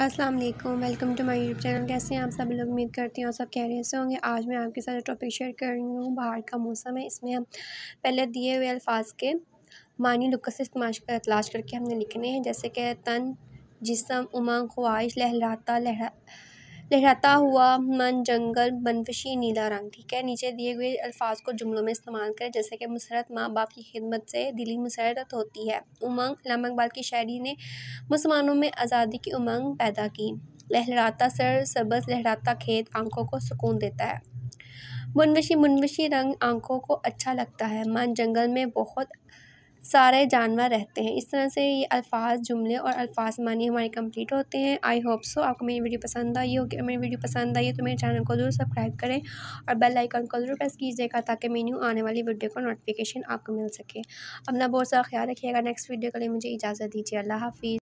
Aslam welcome to my YouTube channel कैसे हैं आप सब लोग उम्मीद करती हैं और सब कह रहे से होंगे आज मैं आपके साथ टॉपिक शेयर कर रही हूँ बाहर का मौसम है इसमें हम पहले दिए हुए अल्फाज के मानी लुक से इस्तेमाल कर तलाश करके हमने लिखने हैं जैसे कि तन जिसम उमंग ख्वाहिश लहराता लहरा लहराता हुआ मन जंगल बनफशी नीला रंग ठीक है नीचे दिए हुए अल्फाज को जुमलों में इस्तेमाल करें जैसे कि मुसरत माँ बाप की खिदमत से दिली मुसरत होती है उमंग लामा इकबाल की शायरी ने मुसलमानों में आज़ादी की उमंग पैदा की लहराता सर सबज लहराता खेत आंखों को सुकून देता है मुनवशी मुनवशी रंग आंखों को अच्छा लगता है मन जंगल में बहुत सारे जानवर रहते हैं इस तरह से ये अल्फाज जुमले और अल्फाज मानी हमारे कंप्लीट होते हैं आई होप सो आपको मेरी वीडियो पसंद आई होगी मेरी वीडियो पसंद आई है तो मेरे चैनल को जरूर सब्सक्राइब करें और बेल आइकन को जरूर प्रेस कीजिएगा ताकि मेरी न्यू आने वाली वीडियो का नोटिफिकेशन आपको मिल सके अपना बहुत सारा ख्याल रखिएगा नेक्स्ट वीडियो के लिए मुझे इजाज़त दीजिए अल्लाह हाफिज़